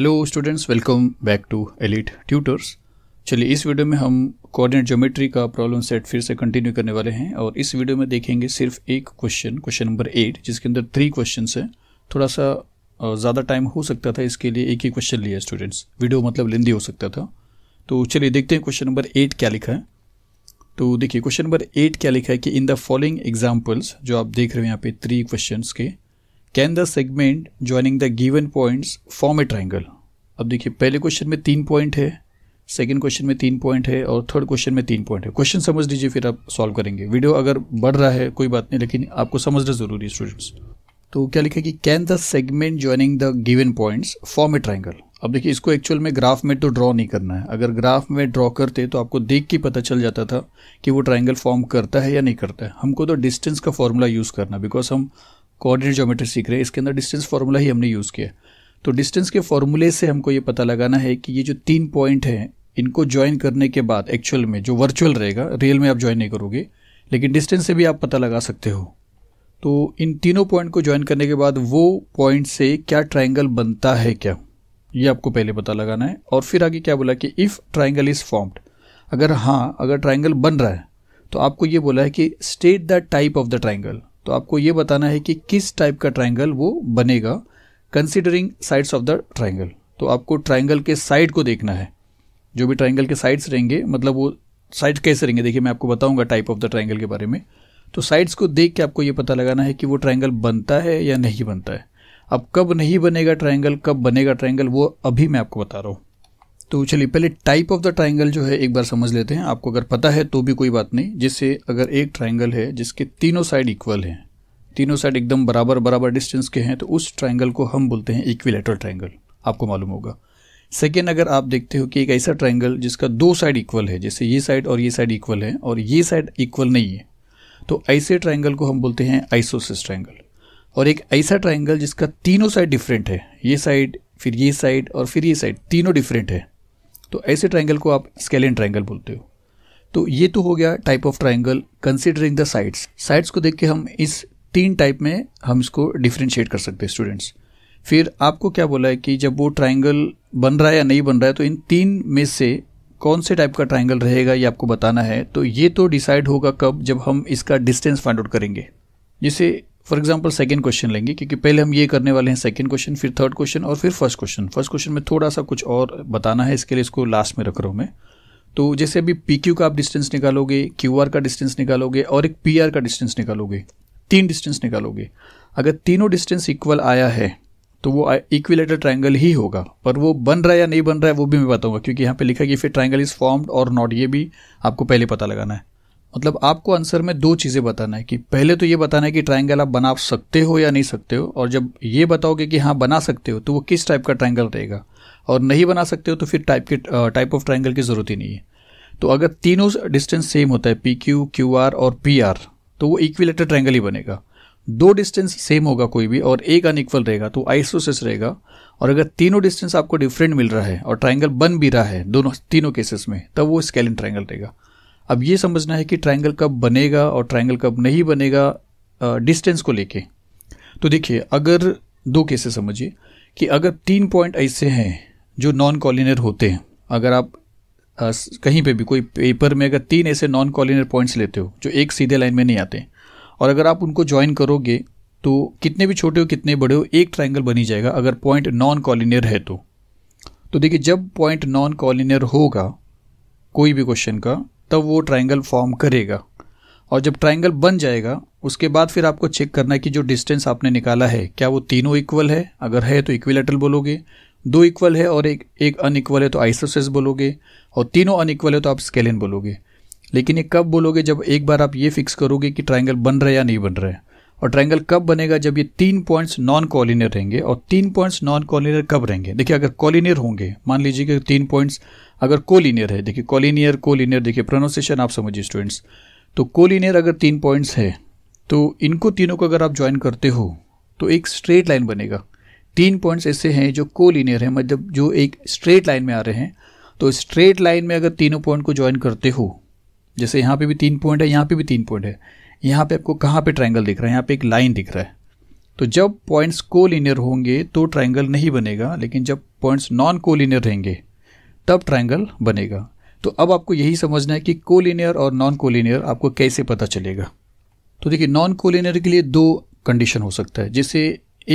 hello students welcome back to Elite Tutors चलिए इस video में हम कोऑर्डिनेट ज्योमेट्री का प्रॉब्लम सेट फिर से कंटिन्यू करने वाले हैं और इस वीडियो में देखेंगे सिर्फ एक क्वेश्चन क्वेश्चन नंबर एट जिसके अंदर थ्री क्वेश्चन हैं थोड़ा सा ज़्यादा टाइम हो सकता था इसके लिए एक ही क्वेश्चन लिया स्टूडेंट्स वीडियो मतलब लेंदी हो सकता था तो चलिए देखते हैं क्वेश्चन नंबर एट क्या लिखा है तो देखिए क्वेश्चन नंबर एट क्या लिखा है कि इन द फॉलोइंग एग्जाम्पल्स जो आप देख रहे हो यहाँ पे थ्री क्वेश्चन के can the segment joining the given points form a triangle अब देखिए पहले क्वेश्चन में तीन पॉइंट है सेकेंड क्वेश्चन में तीन पॉइंट है और थर्ड क्वेश्चन में तीन पॉइंट है क्वेश्चन समझ लीजिए फिर आप सॉल्व करेंगे वीडियो अगर बढ़ रहा है कोई बात नहीं लेकिन आपको समझना जरूरी है स्टूडेंट्स तो क्या लिखा कि can the segment joining the given points form a triangle अब देखिए इसको एक्चुअल में ग्राफ में तो ड्रॉ नहीं करना है अगर ग्राफ में ड्रॉ करते तो आपको देख के पता चल जाता था कि वो ट्राइंगल फॉर्म करता है या नहीं करता है हमको तो डिस्टेंस का फॉर्मूला यूज़ करना बिकॉज हम कोऑर्डिनेट जोमेट्री सीख रहे हैं इसके अंदर डिस्टेंस फार्मूला ही हमने यूज़ किया तो डिस्टेंस के फार्मूले से हमको ये पता लगाना है कि ये जो तीन पॉइंट हैं इनको ज्वाइन करने के बाद एक्चुअल में जो वर्चुअल रहेगा रियल में आप ज्वाइन नहीं करोगे लेकिन डिस्टेंस से भी आप पता लगा सकते हो तो इन तीनों पॉइंट को ज्वाइन करने के बाद वो पॉइंट से क्या ट्राइंगल बनता है क्या ये आपको पहले पता लगाना है और फिर आगे क्या बोला कि इफ़ ट्राइंगल इज़ फॉर्म्ड अगर हाँ अगर ट्राइंगल बन रहा है तो आपको ये बोला है कि state the type of the triangle तो आपको ये बताना है कि किस टाइप का ट्राइंगल वो बनेगा considering sides of the triangle तो आपको ट्राइंगल के साइड को देखना है जो भी ट्राइंगल के साइड्स रहेंगे मतलब वो साइड कैसे रहेंगे देखिए मैं आपको बताऊंगा टाइप ऑफ द ट्राइंगल के बारे में तो साइड्स को देख के आपको ये पता लगाना है कि वो ट्राइंगल बनता है या नहीं बनता है अब कब नहीं बनेगा ट्राइंगल कब बनेगा ट्राइंगल वो अभी मैं आपको बता रहा हूँ तो चलिए पहले टाइप ऑफ द ट्राइंगल जो है एक बार समझ लेते हैं आपको अगर पता है तो भी कोई बात नहीं जिससे अगर एक ट्राइंगल है जिसके तीनों साइड इक्वल हैं तीनों साइड एकदम बराबर बराबर डिस्टेंस के हैं तो उस ट्राइंगल को हम बोलते हैं इक्विलेटरल ट्राइंगल आपको मालूम होगा सेकेंड अगर आप देखते हो कि एक ऐसा ट्राइंगल जिसका दो साइड इक्वल है जैसे ये साइड और ये साइड इक्वल है और ये साइड इक्वल नहीं है तो ऐसे ट्राइंगल को हम बोलते हैं आइसोसिस ट्राइंगल और एक ऐसा ट्राइंगल जिसका तीनों साइड डिफरेंट है ये साइड फिर ये साइड और फिर ये साइड तीनों डिफरेंट है तो ऐसे ट्राइंगल को आप स्केलिन ट्राइंगल बोलते हो तो ये तो हो गया type of triangle considering the sides sides को देख के हम इस तीन टाइप में हम इसको डिफ्रेंशिएट कर सकते हैं स्टूडेंट्स फिर आपको क्या बोला है कि जब वो ट्राइंगल बन रहा है या नहीं बन रहा है तो इन तीन में से कौन से टाइप का ट्राइंगल रहेगा ये आपको बताना है तो ये तो डिसाइड होगा कब जब हम इसका डिस्टेंस फाइंड आउट करेंगे जिसे फॉर एग्जाम्पल सेकेंड क्वेश्चन लेंगे क्योंकि पहले हम ये करने वाले हैं सेकेंड क्वेश्चन फिर थर्ड क्वेश्चन और फिर फर्स्ट क्वेश्चन फर्स्ट क्वेश्चन में थोड़ा सा कुछ और बताना है इसके लिए इसको लास्ट में रख रहा हूँ मैं तो जैसे अभी पी क्यू का आप डिस्टेंस निकालोगे क्यू आर का डिस्टेंस निकालोगे और एक पी आर का डिस्टेंस निकालोगे तीन डिस्टेंस निकालोगे अगर तीनों डिस्टेंस इक्वल आया है तो वो इक्विलेटर ट्राइंगल ही होगा पर वो बन रहा है या नहीं बन रहा है वो भी मैं बताऊंगा क्योंकि यहाँ पे लिखा कि फिर ट्राइंगल इज फॉर्म्ड और नॉट ये भी आपको पहले पता लगाना है मतलब आपको आंसर में दो चीज़ें बताना है कि पहले तो ये बताना है कि ट्राइंगल आप बना सकते हो या नहीं सकते हो और जब ये बताओगे कि हाँ बना सकते हो तो वो किस टाइप का ट्राइंगल रहेगा और नहीं बना सकते हो तो फिर टाइप के टाइप ऑफ ट्राइंगल की ज़रूरत ही नहीं है तो अगर तीनों डिस्टेंस सेम होता है पी क्यू क्यू आर और पी आर तो वो इक्विलेटर ट्राइंगल ही बनेगा दो डिस्टेंस सेम होगा कोई भी और एक अनइक्वल रहेगा तो आइसोसिस रहेगा और अगर तीनों डिस्टेंस आपको डिफरेंट मिल रहा है और ट्राइंगल बन भी रहा है दोनों तीनों केसेस में तब वो स्केलिन ट्राइंगल रहेगा अब ये समझना है कि ट्राइंगल कब बनेगा और ट्राइंगल कब नहीं बनेगा डिस्टेंस को लेके तो देखिए अगर दो केसेस समझिए कि अगर तीन पॉइंट ऐसे हैं जो नॉन कॉलिनर होते हैं अगर आप कहीं पे भी कोई पेपर में अगर तीन ऐसे नॉन कॉलिनर पॉइंट्स लेते हो जो एक सीधे लाइन में नहीं आते और अगर आप उनको ज्वाइन करोगे तो कितने भी छोटे हो कितने बड़े हो एक ट्राइंगल बनी जाएगा अगर पॉइंट नॉन कॉलिनियर है तो तो देखिए जब पॉइंट नॉन कॉलिनियर होगा कोई भी क्वेश्चन का तब वो ट्राइंगल फॉर्म करेगा और जब ट्राइंगल बन जाएगा उसके बाद फिर आपको चेक करना है कि जो डिस्टेंस आपने निकाला है क्या वो तीनों इक्वल है अगर है तो इक्विलेटरल बोलोगे दो इक्वल है और एक एक अनइक्वल है तो आइसोसेस बोलोगे और तीनों अनइक्वल है तो आप स्केलिन बोलोगे लेकिन ये कब बोलोगे जब एक बार आप ये फिक्स करोगे कि ट्राइंगल बन रहा है या नहीं बन रहा है और ट्रायंगल कब बनेगा जब ये तीन पॉइंट्स नॉन कॉलिनियर रहेंगे और तीन पॉइंट्स नॉन कॉलिनियर कब रहेंगे देखिए अगर कॉलिनियर होंगे मान लीजिए कि तीन पॉइंट्स अगर कोलिनियर है देखिए कॉलिनियर कोलिनियर देखिए प्रोनाउंसिएशन आप समझिए स्टूडेंट्स तो कोलिनियर अगर तीन पॉइंट्स है तो इनको तीनों को अगर आप ज्वाइन करते हो तो एक स्ट्रेट लाइन बनेगा तीन पॉइंट्स ऐसे हैं जो कोलिनियर है मतलब जो एक स्ट्रेट लाइन में आ रहे हैं तो स्ट्रेट लाइन में अगर तीनों पॉइंट को ज्वाइन करते हो जैसे यहाँ पे भी तीन पॉइंट है यहाँ पे भी तीन पॉइंट है यहाँ पे आपको कहाँ पे ट्रायंगल दिख रहा है यहाँ पे एक लाइन दिख रहा है तो जब पॉइंट्स को लीनियर होंगे तो ट्राइंगल नहीं बनेगा लेकिन जब पॉइंट्स नॉन को रहेंगे तब ट्राइंगल बनेगा तो अब आपको यही समझना है कि कोलिनियर और नॉन कोलिनियर आपको कैसे पता चलेगा तो देखिए नॉन कोलिनियर के लिए दो कंडीशन हो सकता है जैसे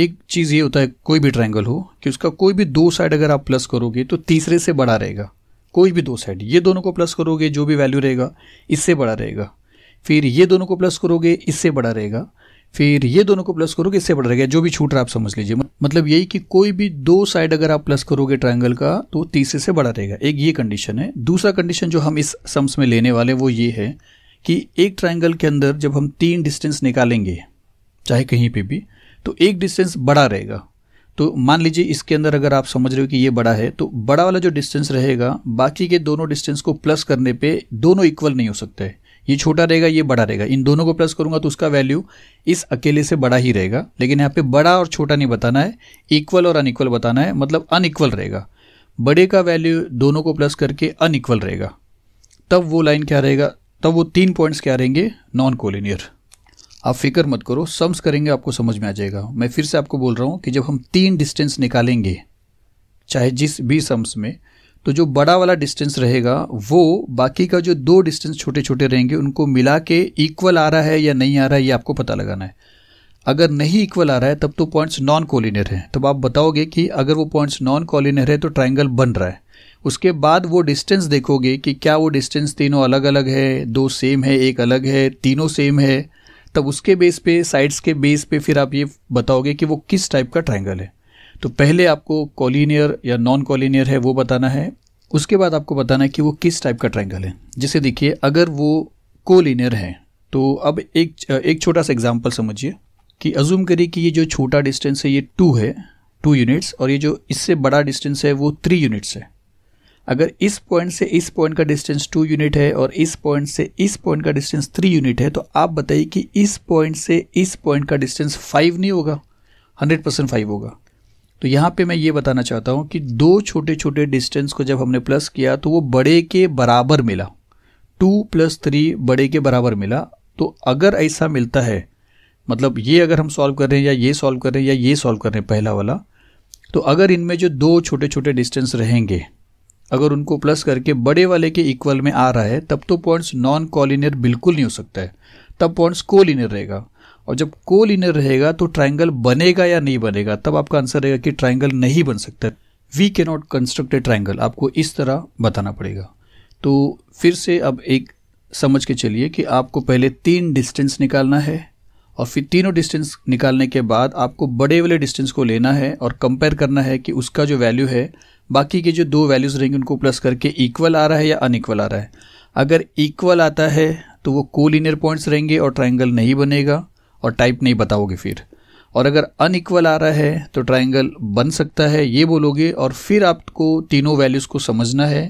एक चीज़ ये होता है कोई भी ट्रायंगल हो कि उसका कोई भी दो साइड अगर आप प्लस करोगे तो तीसरे से बड़ा रहेगा कोई भी दो साइड ये दोनों को प्लस करोगे जो भी वैल्यू रहेगा इससे बड़ा रहेगा फिर ये दोनों को प्लस करोगे इससे बड़ा रहेगा फिर ये दोनों को प्लस करोगे इससे बड़ा रहेगा जो भी छूट रहा आप समझ लीजिए मतलब यही कि कोई भी दो साइड अगर आप प्लस करोगे ट्राइंगल का तो तीसरे से बड़ा रहेगा एक ये कंडीशन है दूसरा कंडीशन जो हम इस सम्स में लेने वाले वो ये है कि एक ट्राइंगल के अंदर जब हम तीन डिस्टेंस निकालेंगे चाहे कहीं पर भी तो एक डिस्टेंस बड़ा रहेगा तो मान लीजिए इसके अंदर अगर आप समझ रहे हो कि ये बड़ा है तो बड़ा वाला जो डिस्टेंस रहेगा बाकी के दोनों डिस्टेंस को प्लस करने पे दोनों इक्वल नहीं हो सकते हैं ये छोटा रहेगा ये बड़ा रहेगा इन दोनों को प्लस करूंगा तो उसका वैल्यू इस अकेले से बड़ा ही रहेगा लेकिन यहाँ पे बड़ा और छोटा नहीं बताना है इक्वल और अनइक्वल बताना है मतलब अनइक्वल रहेगा बड़े का वैल्यू दोनों को प्लस करके अनइक्वल रहेगा तब वो लाइन क्या रहेगा तब वो तीन पॉइंट्स क्या रहेंगे नॉन कोलिनियर आप फिक्र मत करो सम्स करेंगे आपको समझ में आ जाएगा मैं फिर से आपको बोल रहा हूँ कि जब हम तीन डिस्टेंस निकालेंगे चाहे जिस भी सम्स में तो जो बड़ा वाला डिस्टेंस रहेगा वो बाकी का जो दो डिस्टेंस छोटे छोटे रहेंगे उनको मिला के इक्वल आ रहा है या नहीं आ रहा है ये आपको पता लगाना है अगर नहीं इक्वल आ रहा है तब तो पॉइंट्स नॉन कॉलिनियर हैं तब आप बताओगे कि अगर वो पॉइंट्स नॉन कॉलिनियर है तो ट्राइंगल बन रहा है उसके बाद वो डिस्टेंस देखोगे कि क्या वो डिस्टेंस तीनों अलग अलग है दो सेम है एक अलग है तीनों सेम है तब उसके बेस पे साइड्स के बेस पे फिर आप ये बताओगे कि वो किस टाइप का ट्राइंगल है तो पहले आपको कॉलिनियर या नॉन कॉलिनियर है वो बताना है उसके बाद आपको बताना है कि वो किस टाइप का ट्रायंगल है जिसे देखिए अगर वो कोलिनियर है तो अब एक एक छोटा सा एग्जाम्पल समझिए कि अजूम करिए कि ये जो छोटा डिस्टेंस है ये टू है टू यूनिट्स और ये जो इससे बड़ा डिस्टेंस है वो थ्री यूनिट्स है अगर इस पॉइंट से इस पॉइंट का डिस्टेंस टू यूनिट है और इस पॉइंट से इस पॉइंट का डिस्टेंस थ्री यूनिट है तो आप बताइए कि इस पॉइंट से इस पॉइंट का डिस्टेंस फाइव नहीं होगा हंड्रेड परसेंट फाइव होगा तो यहाँ पे मैं ये बताना चाहता हूँ कि दो छोटे छोटे डिस्टेंस को जब हमने प्लस किया तो वो बड़े के बराबर मिला टू प्लस थ्री बड़े के बराबर मिला तो अगर ऐसा मिलता है मतलब ये अगर हम सॉल्व कर रहे हैं या ये सॉल्व कर रहे हैं या ये सॉल्व कर रहे हैं पहला वाला तो अगर इनमें जो दो छोटे छोटे डिस्टेंस रहेंगे अगर उनको प्लस करके बड़े वाले के इक्वल में आ रहा है तब तो पॉइंट्स नॉन कॉलिनियर बिल्कुल नहीं हो सकता है तब पॉइंट्स कोलिनियर रहेगा और जब को रहेगा तो ट्राइंगल बनेगा या नहीं बनेगा तब आपका आंसर रहेगा कि ट्राइंगल नहीं बन सकता वी के नॉट कंस्ट्रक्ट ए ट्राइंगल आपको इस तरह बताना पड़ेगा तो फिर से अब एक समझ के चलिए कि आपको पहले तीन डिस्टेंस निकालना है और फिर तीनों डिस्टेंस निकालने के बाद आपको बड़े वाले डिस्टेंस को लेना है और कंपेयर करना है कि उसका जो वैल्यू है बाकी के जो दो वैल्यूज़ रहेंगे उनको प्लस करके इक्वल आ रहा है या अनइक्वल आ रहा है अगर इक्वल आता है तो वो कोलिनियर पॉइंट्स रहेंगे और ट्राइंगल नहीं बनेगा और टाइप नहीं बताओगे फिर और अगर अनइक्वल आ रहा है तो ट्राइंगल बन सकता है ये बोलोगे और फिर आपको तीनों वैल्यूज़ को समझना है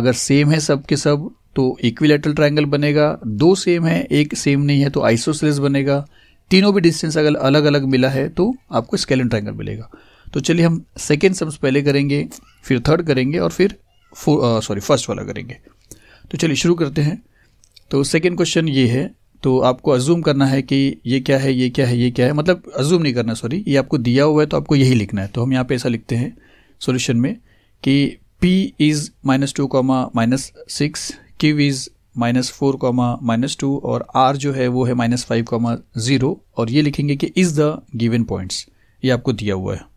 अगर सेम है सब के सब तो इक्विलेटरल ट्राइंगल बनेगा दो सेम है एक सेम नहीं है तो आइसोसेलेस बनेगा तीनों भी डिस्टेंस अगर अलग अलग मिला है तो आपको स्केलन ट्राइंगल मिलेगा तो चलिए हम सेकेंड सम्स पहले करेंगे फिर थर्ड करेंगे और फिर सॉरी फर्स्ट वाला करेंगे तो चलिए शुरू करते हैं तो सेकेंड क्वेश्चन ये है तो आपको अजूम करना है कि ये क्या है ये क्या है ये क्या है मतलब अजूम नहीं करना सॉरी ये आपको दिया हुआ है तो आपको यही लिखना है तो हम यहाँ पे ऐसा लिखते हैं सॉल्यूशन में कि p is minus two comma minus six Q is minus four comma minus two और r जो है वो है माइनस फाइव कॉमा ज़ीरो और ये लिखेंगे कि इज़ द गिवन पॉइंट्स ये आपको दिया हुआ है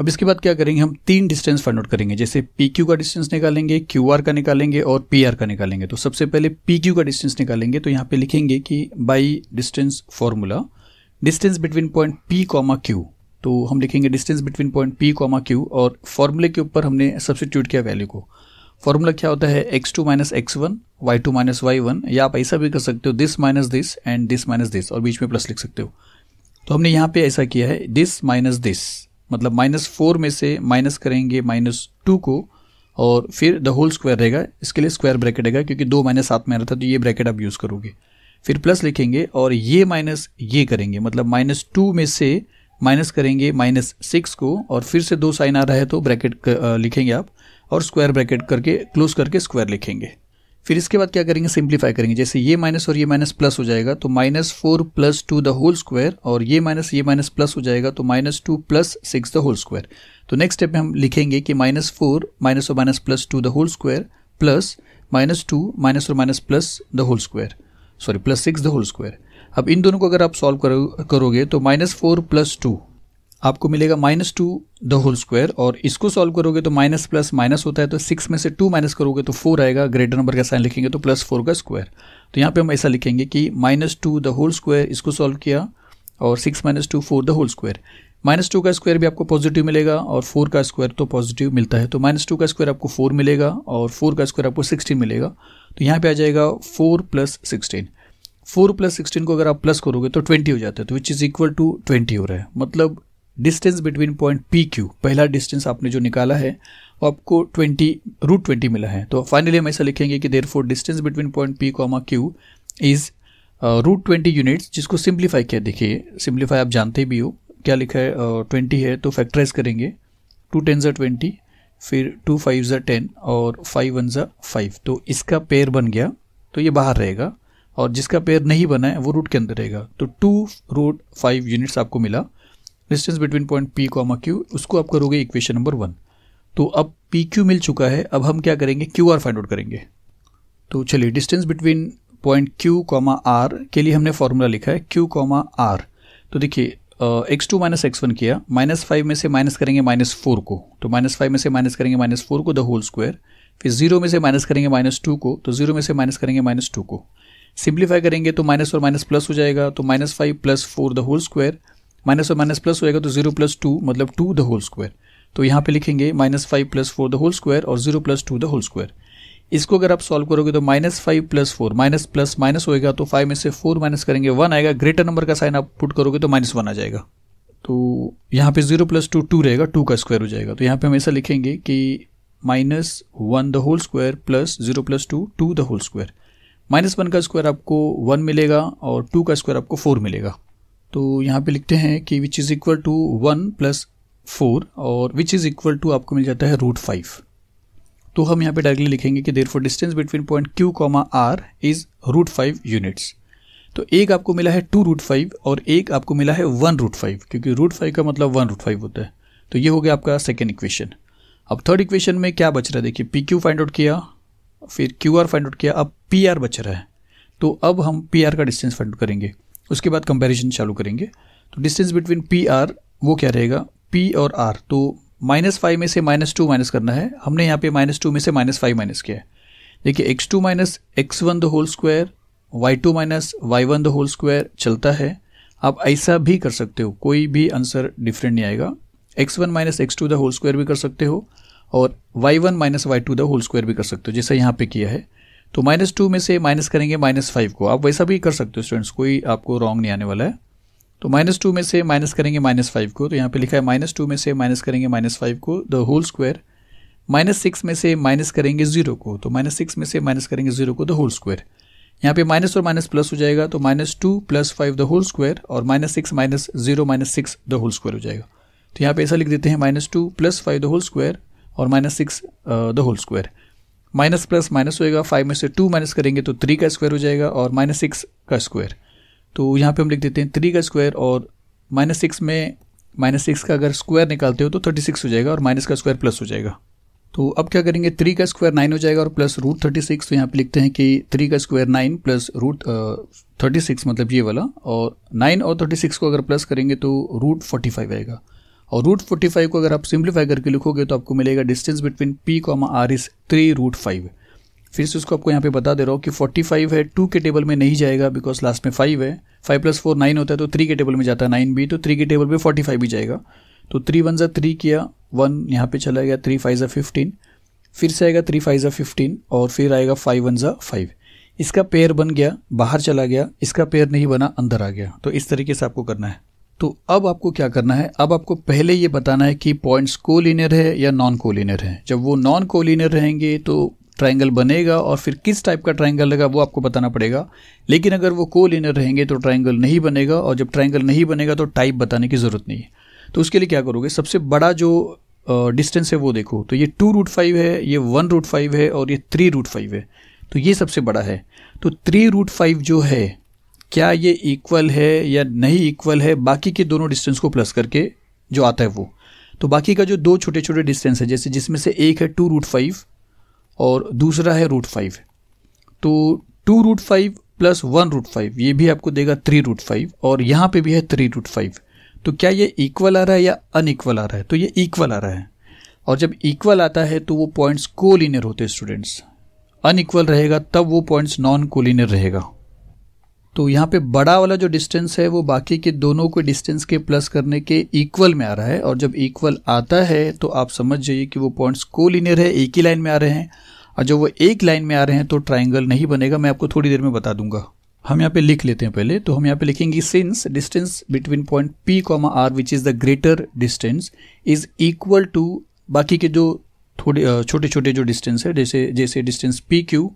अब इसके बाद क्या करेंगे हम तीन डिस्टेंस फाइंड आउट करेंगे जैसे पी क्यू का डिस्टेंस निकालेंगे क्यू का निकालेंगे और पी आर का निकालेंगे तो सबसे पहले पी क्यू का डिस्टेंस निकालेंगे तो यहाँ पे लिखेंगे कि by distance formula distance between point P comma Q तो हम लिखेंगे distance between point P comma Q और फॉर्मूले के ऊपर हमने सब्सिट्यूट किया वैल्यू को फॉर्मूला क्या होता है X two minus X one Y two minus Y one या आप ऐसा भी कर सकते हो this minus this and this minus this और बीच में प्लस लिख सकते हो तो हमने यहाँ पे ऐसा किया है दिस माइनस दिस मतलब माइनस फोर में से माइनस करेंगे माइनस टू को और फिर द होल स्क्वायर रहेगा इसके लिए स्क्वायर ब्रैकेट रहेगा क्योंकि दो माइनस सात में आ रहा था तो ये ब्रैकेट आप यूज़ करोगे फिर प्लस लिखेंगे और ये माइनस ये करेंगे मतलब माइनस टू में से माइनस करेंगे माइनस सिक्स को और फिर से दो साइन आ रहा है तो ब्रैकेट लिखेंगे आप और स्क्वायर ब्रैकेट करके क्लोज करके स्क्वायर लिखेंगे फिर इसके बाद क्या करेंगे सिंप्लीफाई करेंगे जैसे ये माइनस और ये माइनस प्लस हो जाएगा तो minus four plus two the whole square और ये माइनस ये माइनस प्लस हो जाएगा तो minus two plus six the whole square तो नेक्स्ट स्टेप में हम लिखेंगे कि माइनस फोर माइनस और minus plus two the whole square plus minus two minus और minus plus the whole square sorry plus six the whole square अब इन दोनों को अगर आप सॉल्व करो करोगे तो माइनस फोर प्लस टू आपको मिलेगा minus two the whole square और इसको सॉल्व करोगे तो माइनस प्लस माइनस होता है तो सिक्स में से टू माइनस करोगे तो फोर आएगा ग्रेटर नंबर का साइन लिखेंगे तो प्लस फोर का स्क्वायर तो यहाँ पे हम ऐसा लिखेंगे कि minus two the whole square इसको सॉल्व किया और six minus two four the whole square minus two का स्क्वायर भी आपको पॉजिटिव मिलेगा और फोर का स्क्वायर तो पॉजिटिव मिलता है तो माइनस टू का स्क्वायर आपको फोर मिलेगा और फोर का स्क्वायर आपको सिक्सटीन मिलेगा तो यहाँ पे आ जाएगा four plus sixteen four plus sixteen को अगर आप प्लस करोगे तो ट्वेंटी हो जाता है तो which is equal to twenty हो रहा है मतलब distance between point P Q पहला डिस्टेंस आपने जो निकाला है वो आपको ट्वेंटी रूट ट्वेंटी मिला है तो फाइनली हम ऐसा लिखेंगे कि therefore distance between point P comma Q is root twenty units जिसको सिंप्लीफाई किया देखिए सिंप्लीफाई आप जानते भी हो क्या लिखा है ट्वेंटी uh, है तो फैक्टराइज करेंगे टू टेन ज़ा ट्वेंटी फिर टू फाइव ज़ा टेन और फाइव वन ज़ा फाइव तो इसका पेयर बन गया तो ये बाहर रहेगा और जिसका पेयर नहीं बना है वो रूट के अंदर रहेगा तो टू रूट फाइव यूनिट्स आपको मिला distance between point P comma Q उसको आप करोगे इक्वेशन नंबर वन तो अब पी क्यू मिल चुका है अब हम क्या करेंगे क्यू आर फाइंड आउट करेंगे तो चलिए distance between point Q comma R के लिए हमने फॉर्मूला लिखा है क्यू कॉमा आर तो देखिए X two minus X one किया माइनस फाइव में से माइनस करेंगे माइनस फोर को तो माइनस फाइव में से माइनस करेंगे माइनस फोर को द होल स्क्वायर फिर जीरो में से माइनस करेंगे माइनस टू को तो जीरो में से माइनस करेंगे माइनस टू को सिंप्लीफाई करेंगे तो माइनस और माइनस प्लस हो जाएगा तो minus five plus four the whole square minus और माइनस प्लस होएगा तो जीरो प्लस टू मतलब टू द होल स्क्वायर तो यहाँ पे लिखेंगे minus five plus four the whole square और zero plus two the whole square इसको अगर आप सॉल्व करोगे तो minus five plus four minus plus minus होएगा तो फाइव में से फोर माइनस करेंगे वन आएगा ग्रेटर नंबर का साइन आप पुट करोगे तो माइनस वन आ जाएगा तो यहाँ पे जीरो प्लस टू टू रहेगा टू का स्क्वायर हो जाएगा तो यहाँ पे हमेशा लिखेंगे कि minus one the whole square plus zero plus two two the whole square minus one का स्क्वायर आपको वन मिलेगा और टू का स्क्वायर आपको फोर मिलेगा तो यहाँ पे लिखते हैं कि which is equal to one plus four और विच इज़ इक्वल टू आपको मिल जाता है रूट फाइव तो हम यहाँ पे डायरेक्टली लिखेंगे कि therefore distance between point Q comma R is root five units तो एक आपको मिला है टू रूट फाइव और एक आपको मिला है वन रूट फाइव क्योंकि रूट फाइव का मतलब वन रूट फाइव होता है तो ये हो गया आपका सेकेंड इक्वेशन अब थर्ड इक्वेशन में क्या बच रहा है देखिए पी क्यू फाइंड आउट किया फिर क्यू आर फाइंड आउट किया अब पी आर बच रहा है तो अब हम पी आर का डिस्टेंस फाइंड आउट करेंगे उसके बाद कंपैरिजन चालू करेंगे तो डिस्टेंस बिटवीन पी आर वो क्या रहेगा पी और आर तो माइनस फाइव में से माइनस टू माइनस करना है हमने यहाँ पे माइनस टू में से माइनस फाइव माइनस किया है देखिए X two minus X one the whole square Y two minus Y one the whole square चलता है आप ऐसा भी कर सकते हो कोई भी आंसर डिफरेंट नहीं आएगा X one minus X two the whole square भी कर सकते हो और Y one minus Y two the whole square भी कर सकते हो जैसा यहाँ पे किया है तो माइनस टू में से माइनस करेंगे माइनस फाइव को आप वैसा भी कर सकते हो स्टूडेंट्स कोई आपको रॉन्ग नहीं आने वाला है तो माइनस टू में से माइनस करेंगे माइनस फाइव को तो यहाँ पे लिखा है माइनस टू में से माइनस करेंगे माइनस फाइव को the whole square minus six में से माइनस करेंगे जीरो को तो माइनस सिक्स में से माइनस करेंगे जीरो को द होल स्क्वायर यहाँ पे माइनस और माइनस प्लस हो जाएगा तो minus two plus five the whole square और minus six minus zero minus six the whole square हो जाएगा तो यहाँ पे ऐसा लिख देते हैं minus two plus five the whole square और minus six the whole square minus plus minus होएगा फाइव में से टू माइनस करेंगे तो थ्री का स्क्वायर हो जाएगा और माइनस सिक्स का स्क्वायर तो यहाँ पे हम लिख देते हैं थ्री का स्क्वायर और माइनस सिक्स में माइनस सिक्स का अगर स्क्वायर निकालते हो तो थर्टी सिक्स हो जाएगा और माइनस का स्क्वायर प्लस हो जाएगा तो अब क्या करेंगे थ्री का स्क्वायर नाइन हो जाएगा और प्लस रूट थर्टी सिक्स तो यहाँ पे लिखते हैं कि थ्री का square nine plus root thirty six मतलब ये वाला और नाइन और थर्टी सिक्स को अगर प्लस करेंगे तो रूट फोर्टी फाइव आएगा और रूट फोर्टी फाइव को अगर आप सिंप्लीफाई करके लिखोगे तो आपको मिलेगा distance between P comma R is three root five फिर से उसको आपको यहाँ पे बता दे रहा हूँ कि फोर्टी फाइव है टू के टेबल में नहीं जाएगा बिकॉज लास्ट में फाइव है फाइव प्लस फोर नाइन होता है तो थ्री के टेबल में जाता है नाइन भी तो थ्री के टेबल में फोर्टी फाइव भी जाएगा तो थ्री वन जै थ्री किया वन यहाँ पे चला गया थ्री फाइव जै फिफ्टीन फिर से आएगा थ्री फाइव जै फिफ्टीन और फिर आएगा फाइव वन जै फाइव इसका पेयर बन गया बाहर चला गया इसका पेयर नहीं बना अंदर आ गया तो इस तरीके से आपको करना है तो अब आपको क्या करना है अब आपको पहले ये बताना है कि पॉइंट्स कोलिनियर है या नॉन कोलिनियर है जब वो नॉन कोलिनियर रहेंगे तो ट्राइंगल बनेगा और फिर किस टाइप का ट्राइंगल लगा वो आपको बताना पड़ेगा लेकिन अगर वो कोलिनियर रहेंगे तो ट्राइंगल नहीं बनेगा और जब ट्राइंगल नहीं बनेगा तो टाइप बताने की ज़रूरत नहीं है तो उसके लिए क्या करोगे सबसे बड़ा जो डिस्टेंस uh, है वो देखो तो ये टू रूट फाइव है ये वन रूट फाइव है और ये थ्री रूट फाइव है तो ये सबसे बड़ा है तो थ्री रूट फाइव जो है क्या ये इक्वल है या नहीं इक्वल है बाकी के दोनों डिस्टेंस को प्लस करके जो आता है वो तो बाकी का जो दो छोटे छोटे डिस्टेंस है जैसे जिसमें से एक है टू रूट फाइव और दूसरा है रूट फाइव तो two root five plus one root five ये भी आपको देगा थ्री रूट फाइव और यहाँ पे भी है थ्री रूट फाइव तो क्या ये इक्वल आ रहा है या अनइक्वल आ रहा है तो ये इक्वल आ रहा है और जब इक्वल आता है तो वो पॉइंट्स कोलिनियर होते हैं स्टूडेंट्स अनइक्वल रहेगा तब वो पॉइंट्स नॉन कोलिनियर रहेगा तो यहाँ पे बड़ा वाला जो डिस्टेंस है वो बाकी के दोनों को डिस्टेंस के प्लस करने के इक्वल में आ रहा है और जब इक्वल आता है तो आप समझ जाइए कि वो पॉइंट्स को लिनियर है एक ही लाइन में आ रहे हैं और जब वो एक लाइन में आ रहे हैं तो ट्राइंगल नहीं बनेगा मैं आपको थोड़ी देर में बता दूंगा हम यहाँ पे लिख लेते हैं पहले तो हम यहाँ पे लिखेंगे since distance between point P comma R which is the greater distance is equal to बाकी के जो थोड़े छोटे छोटे जो डिस्टेंस है जैसे जैसे डिस्टेंस पी क्यू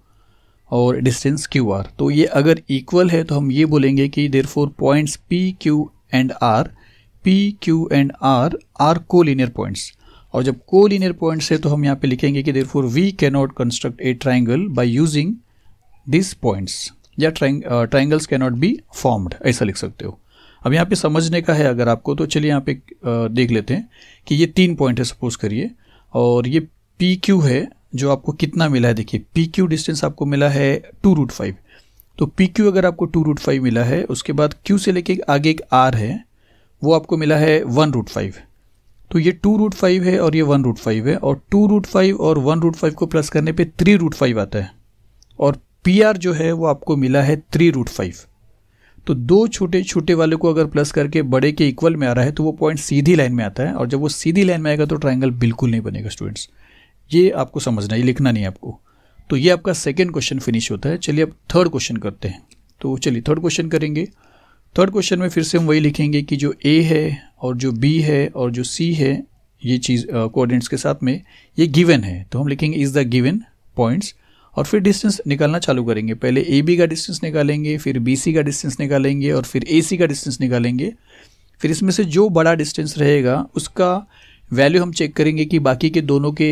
और डिस्टेंस क्यू आर तो ये अगर इक्वल है तो हम ये बोलेंगे कि therefore points P Q and R P Q and R are collinear points और जब को लीनियर पॉइंट्स है तो हम यहाँ पे लिखेंगे कि therefore we cannot construct a triangle by using this points या ट्राइंगल्स कैनॉट बी फॉर्म्ड ऐसा लिख सकते हो अब यहाँ पे समझने का है अगर आपको तो चलिए यहाँ पे देख लेते हैं कि ये तीन पॉइंट है सपोज करिए और ये पी क्यू है जो आपको कितना मिला है देखिए पी क्यू डिस्टेंस आपको मिला है टू रूट फाइव तो पी क्यू अगर आपको टू रूट फाइव मिला है उसके बाद क्यू से लेके आगे एक आर है वो आपको मिला है वन रूट फाइव तो ये टू रूट फाइव है और ये वन रूट फाइव है और टू रूट फाइव और वन रूट फाइव को प्लस करने पे थ्री रूट फाइव आता है और पी आर जो है वो आपको मिला है थ्री रूट फाइव तो दो छोटे छोटे वाले को अगर प्लस करके बड़े के इक्वल में आ रहा है तो वो पॉइंट सीधी लाइन में आता है और जब वो सीधी लाइन में आएगा तो ट्राइंगल बिल्कुल नहीं बनेगा स्टूडेंट्स ये आपको समझना है लिखना नहीं है आपको तो ये आपका सेकेंड क्वेश्चन फिनिश होता है चलिए अब थर्ड क्वेश्चन करते हैं तो चलिए थर्ड क्वेश्चन करेंगे थर्ड क्वेश्चन में फिर से हम वही लिखेंगे कि जो ए है और जो बी है और जो सी है ये चीज़ कोऑर्डिनेट्स के साथ में ये गिवन है तो हम लिखेंगे इज़ द गिवन पॉइंट्स और फिर डिस्टेंस निकालना चालू करेंगे पहले ए बी का डिस्टेंस निकालेंगे फिर बी सी का डिस्टेंस निकालेंगे और फिर ए सी का डिस्टेंस निकालेंगे फिर इसमें से जो बड़ा डिस्टेंस रहेगा उसका वैल्यू हम चेक करेंगे कि बाकी के दोनों के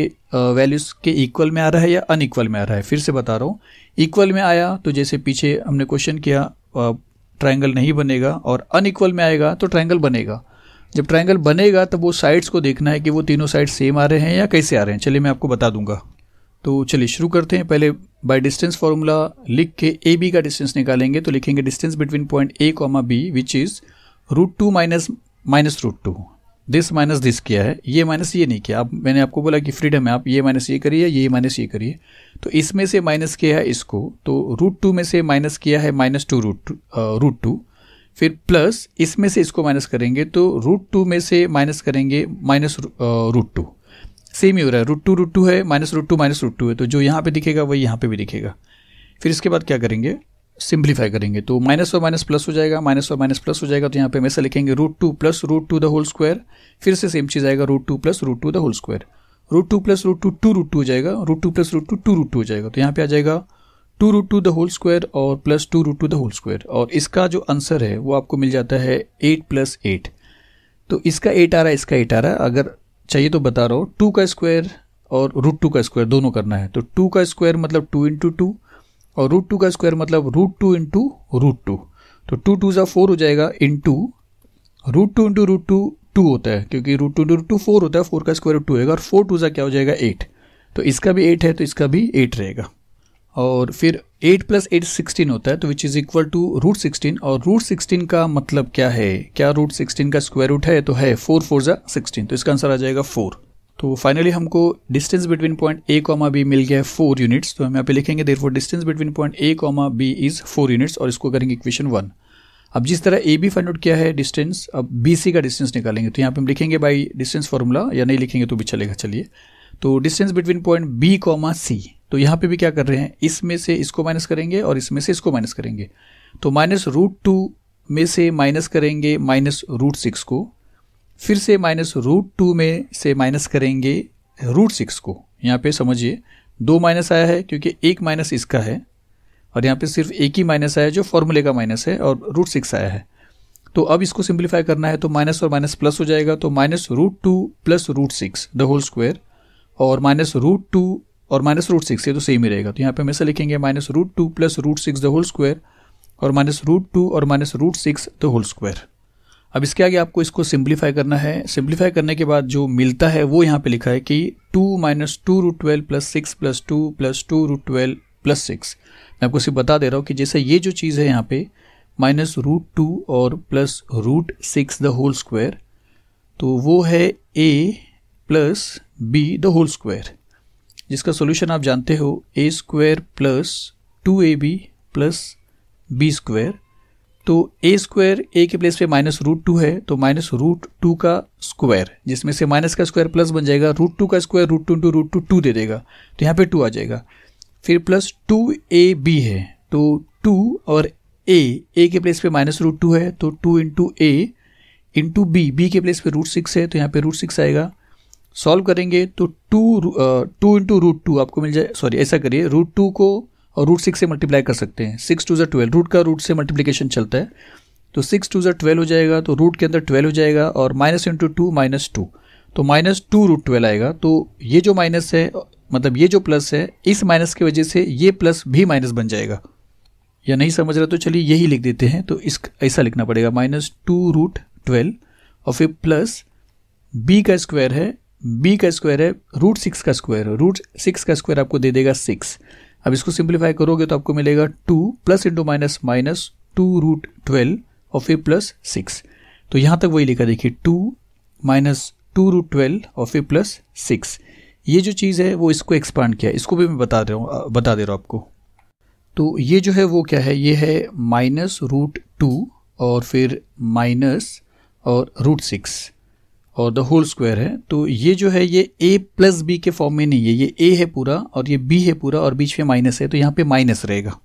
वैल्यूज़ के इक्वल में आ रहा है या अनइक्वल में आ रहा है फिर से बता रहा हूँ इक्वल में आया तो जैसे पीछे हमने क्वेश्चन किया ट्राइंगल नहीं बनेगा और अनइक्वल में आएगा तो ट्राइंगल बनेगा जब ट्राइंगल बनेगा तब वो साइड्स को देखना है कि वो तीनों साइड सेम आ रहे हैं या कैसे आ रहे हैं चलिए मैं आपको बता दूंगा तो चलिए शुरू करते हैं पहले बाय डिस्टेंस फार्मूला लिख के ए बी का डिस्टेंस निकालेंगे तो लिखेंगे distance between point A comma B which is root two minus minus root two this minus this किया है ये माइनस ये नहीं किया अब मैंने आपको बोला कि फ्रीडम है आप ये माइनस ये करिए ये माइनस ये करिए तो इसमें से माइनस किया है इसको तो रूट टू में से माइनस किया है minus two root root two फिर प्लस इसमें से इसको माइनस करेंगे तो रूट टू में से माइनस करेंगे माइनस रूट टू सेम ही हो रहा है रूट टू रूट टू है minus root two minus root two है तो जो यहाँ पे दिखेगा वही यहाँ पे भी दिखेगा फिर इसके बाद क्या करेंगे सिंप्लीफाई करेंगे तो माइनस पर माइनस प्लस हो जाएगा माइनस पर माइनस प्लस हो जाएगा तो यहाँ पे हमेशा लिखेंगे root two plus root two the whole square फिर से सेम चीज़ आएगा root two plus root two the whole square root two plus root two two root two हो जाएगा root two plus root two two root two हो जाएगा तो यहाँ पे आ जाएगा two root two the whole square और plus two root two the whole square और इसका जो आंसर है वो आपको मिल जाता है एट प्लस एट तो इसका एट आ रहा है इसका एट आ रहा है अगर चाहिए तो बता रहा हूँ टू का स्क्वायर और रूट टू का स्क्वायर दोनों करना है तो टू का स्क्वायर मतलब टू इंटू टू और रूट टू का स्क्वायर मतलब root two into root two तो टू टू जो फोर हो जाएगा into root two into root two two होता है क्योंकि root two into root two four होता है फोर का स्क्वायर टू होगा और फोर टू ज़ा क्या हो जाएगा एट तो इसका भी एट है तो इसका भी एट रहेगा और फिर एट प्लस एट सिक्सटीन होता है तो which is equal to root sixteen और रूट सिक्सटीन का मतलब क्या है क्या रूट सिक्सटीन का स्क्वायर रूट है तो है फोर फोर ज़ा सिक्सटीन तो इसका आंसर आ जाएगा फोर तो फाइनली हमको distance between point A comma B मिल गया है फोर यूनिट्स तो हम यहाँ पे लिखेंगे therefore distance between point A comma B is four units और इसको करेंगे इक्वेशन वन अब जिस तरह ए बी फाइंड आउट किया है डिस्टेंस अब बी सी का डिस्टेंस निकालेंगे तो यहाँ पे हम लिखेंगे बाई डिस्टेंस फॉर्मूला या नहीं लिखेंगे तो भी चलेगा चलिए तो distance between point B comma C तो यहाँ पे भी क्या कर रहे हैं इसमें से इसको माइनस करेंगे और इसमें से इसको माइनस करेंगे तो माइनस रूट टू में से माइनस करेंगे माइनस रूट सिक्स को फिर से माइनस रूट टू में से माइनस करेंगे रूट सिक्स को यहाँ पे समझिए दो माइनस आया है क्योंकि एक माइनस इसका है और यहाँ पे सिर्फ एक ही माइनस आया है जो फॉर्मूले का माइनस है और रूट सिक्स आया है तो अब इसको सिंप्लीफाई करना है तो माइनस और माइनस प्लस हो जाएगा तो minus root two plus root six the whole square और माइनस रूट टू और माइनस रूट सिक्स ये तो सेम ही रहेगा तो यहाँ पे हमेशा लिखेंगे minus root two plus root six the whole square और माइनस रूट टू और minus root six the whole square अब इसके आगे आपको इसको सिंप्लीफाई करना है सिंप्लीफाई करने के बाद जो मिलता है वो यहाँ पे लिखा है कि two minus two root twelve plus six plus two plus two root twelve plus six मैं आपको सिर्फ बता दे रहा हूँ कि जैसे ये जो चीज़ है यहाँ पे माइनस रूट टू और plus root six the whole square तो वो है A plus B the whole square जिसका सोल्यूशन आप जानते हो A square plus two A B plus B square तो ए स्क्वायर ए के प्लेस पे माइनस रूट टू है तो माइनस रूट टू का स्क्वायर जिसमें से माइनस का स्क्वायर प्लस बन जाएगा रूट टू का square root two into root two two दे देगा तो यहाँ पे टू आ जाएगा फिर प्लस टू ए बी है तो टू और ए ए के प्लेस पे माइनस रूट टू है तो two into A into B B के प्लेस पे रूट सिक्स है तो यहाँ पे रूट सिक्स आएगा सॉल्व करेंगे तो two two into root two आपको मिल जाए सॉरी ऐसा करिए रूट टू को और रूट सिक्स से मल्टीप्लाई कर सकते हैं सिक्स टू जो ट्वेल्व रूट का रूट से मल्टीप्लीकेशन चलता है तो सिक्स टू जो ट्वेल्व हो जाएगा तो रूट के अंदर ट्वेल्व हो जाएगा और minus into two minus two तो माइनस टू रूट ट्वेल्व आएगा तो ये जो माइनस है मतलब ये जो प्लस है इस माइनस की वजह से ये प्लस भी माइनस बन जाएगा या नहीं समझ रहा तो चलिए यही लिख देते हैं तो इस ऐसा लिखना पड़ेगा माइनस टू रूट ट्वेल्व और फिर प्लस बी का स्क्वायर है बी का स्क्वायर है रूट सिक्स का स्क्वायर रूट सिक्स का स्क्वायर आपको दे देगा सिक्स अब इसको सिंप्लीफाई करोगे तो आपको मिलेगा two plus into minus minus two root twelve और फिर प्लस सिक्स तो यहां तक वही लिखा देखिए two minus two root twelve और फिर प्लस सिक्स ये जो चीज़ है वो इसको एक्सपांड किया इसको भी मैं बता रहा हूँ बता दे रहा हूँ आपको तो ये जो है वो क्या है ये है माइनस रूट टू और फिर माइनस और रूट सिक्स और द होल स्क्वायर है तो ये जो है ये ए प्लस बी के फॉर्म में नहीं है ये ए है पूरा और ये बी है पूरा और बीच में माइनस है तो यहाँ पे माइनस रहेगा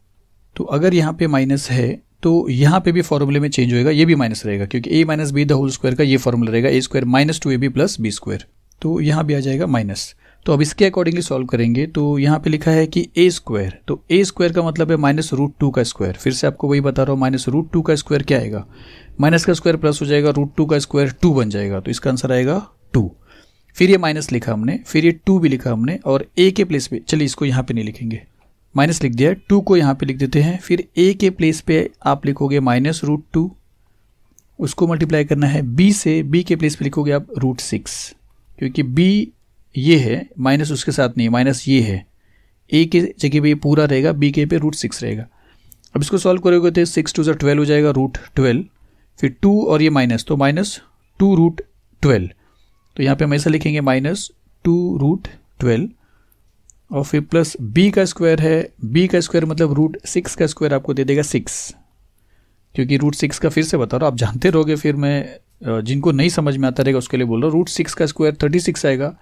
तो अगर यहाँ पे माइनस है तो यहाँ पे भी फॉर्मूले में चेंज होएगा ये भी माइनस रहेगा क्योंकि A minus B the whole square का ये फॉर्मूला रहेगा A square minus two A B plus B square तो यहाँ भी आ जाएगा माइनस तो अब इसके अकॉर्डिंगली सॉल्व करेंगे तो यहाँ पे लिखा है कि ए स्क्वायर तो ए स्क्वायर का मतलब है माइनस रूट टू का स्क्वायर फिर से आपको वही बता रहा हूँ माइनस रूट टू का स्क्वायर क्या आएगा माइनस का स्क्वायर प्लस हो जाएगा रूट टू का स्क्वायर टू बन जाएगा तो इसका आंसर आएगा टू फिर ये माइनस लिखा हमने फिर ये टू भी लिखा हमने और ए के प्लेस पे चलिए इसको यहाँ पे नहीं लिखेंगे माइनस लिख दिया टू को यहाँ पे लिख देते हैं फिर ए के प्लेस पे आप लिखोगे माइनस रूट टू उसको मल्टीप्लाई करना है बी से बी के प्लेस पे लिखोगे आप रूट सिक्स क्योंकि बी ये है माइनस उसके साथ नहीं माइनस ये है ए के जगह पर पूरा रहेगा बी के पे रूट सिक्स रहेगा अब इसको सॉल्व करोगे तो सिक्स टू ज़ा ट्वेल्व हो जाएगा रूट ट्वेल्व फिर टू और ये माइनस तो माइनस टू रूट ट्वेल्व तो यहाँ पे हम ऐसा लिखेंगे माइनस टू रूट ट्वेल्व और फिर प्लस बी का स्क्वायर है बी का स्क्वायर मतलब रूट सिक्स का स्क्वायर आपको दे देगा सिक्स क्योंकि रूट सिक्स का फिर से बता रहा हूँ आप जानते रहोगे फिर मैं जिनको नहीं समझ में आता रहेगा उसके लिए बोल रहा हूँ रूट सिक्स का स्क्वायर थर्टी सिक्स आएगा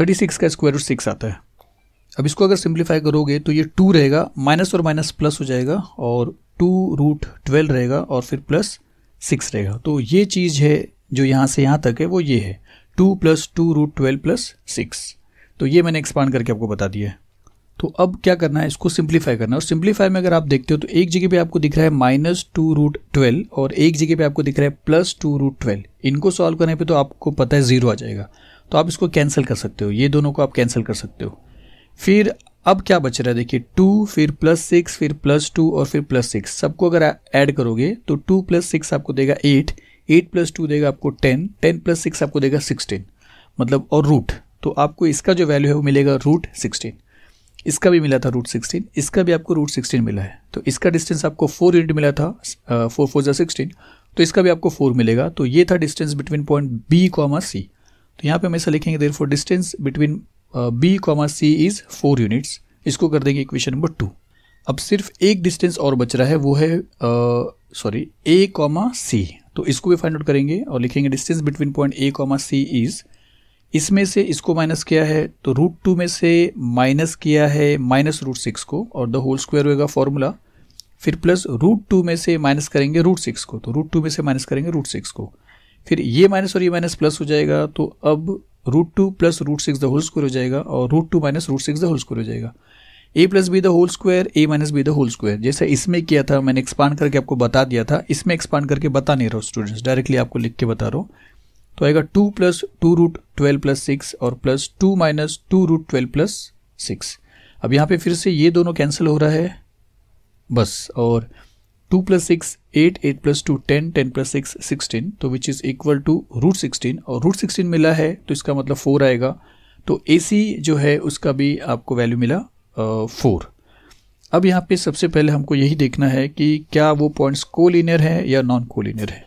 थर्टी सिक्स का स्क्वायर रूट सिक्स आता है अब इसको अगर सिंप्लीफाई करोगे तो ये टू रहेगा माइनस और माइनस प्लस हो जाएगा और टू रूट ट्वेल्व रहेगा और फिर प्लस सिक्स रहेगा तो ये चीज़ है जो यहाँ से यहाँ तक है वो ये है two plus two root twelve plus six तो ये मैंने एक्सपांड करके आपको बता दिया है तो अब क्या करना है इसको सिंप्लीफाई करना है और सिंप्लीफाई में अगर आप देखते हो तो एक जगह पे आपको दिख रहा है माइनस टू रूट ट्वेल्व और एक जगह पे आपको दिख रहा है प्लस टू रूट ट्वेल्व इनको सॉल्व करने पे तो आपको पता है ज़ीरो आ जाएगा तो आप इसको कैंसिल कर सकते हो ये दोनों को आप कैंसिल कर सकते हो फिर अब क्या बच रहा है देखिए टू फिर प्लस सिक्स फिर प्लस टू और फिर प्लस सिक्स सबको अगर ऐड करोगे तो टू प्लस सिक्स आपको देगा एट एट प्लस टू देगा आपको टेन टेन प्लस सिक्स आपको देगा सिक्सटीन मतलब और रूट तो आपको इसका जो वैल्यू है वो मिलेगा रूट सिक्सटीन इसका भी मिला था रूट सिक्सटीन इसका भी आपको रूट सिक्सटीन मिला है तो इसका डिस्टेंस आपको फोर यूनिट मिला था फोर फोर जै सिक्सटीन तो इसका भी आपको फोर मिलेगा तो ये था distance between point B comma C तो यहाँ पे हमेशा लिखेंगे therefore distance between B comma C is four units इसको कर देंगे इक्वेशन नंबर टू अब सिर्फ एक डिस्टेंस और बच रहा है वो है सॉरी ए कॉमा सी तो इसको भी फाइंड आउट करेंगे और लिखेंगे distance between point A comma C is इसमें से इसको माइनस किया है तो रूट टू में से माइनस किया है माइनस रूट सिक्स को और द होल स्क्वायर होगा फॉर्मूला फिर प्लस रूट टू में से माइनस करेंगे रूट सिक्स को तो रूट टू में से माइनस करेंगे रूट सिक्स को फिर ये माइनस और ये माइनस प्लस हो जाएगा तो अब root two plus root six the whole square हो जाएगा और root two minus root six the whole square हो जाएगा a plus B the whole square a minus B the whole square जैसे इसमें किया था मैंने एक्सपांड करके आपको बता दिया था इसमें एक्सपांड करके बता नहीं रहा हूँ स्टूडेंट्स डायरेक्टली आपको लिख के बता रहा हूँ तो आएगा two plus two root twelve plus six और plus two minus two root twelve plus six अब यहाँ पे फिर से ये दोनों कैंसिल हो रहा है बस और two plus six eight eight plus two ten ten plus six sixteen तो which is equal to root sixteen और रूट सिक्सटीन मिला है तो इसका मतलब फोर आएगा तो ए जो है उसका भी आपको वैल्यू मिला फोर अब यहाँ पे सबसे पहले हमको यही देखना है कि क्या वो पॉइंट्स कोलिनियर है या नॉन कोलिनियर है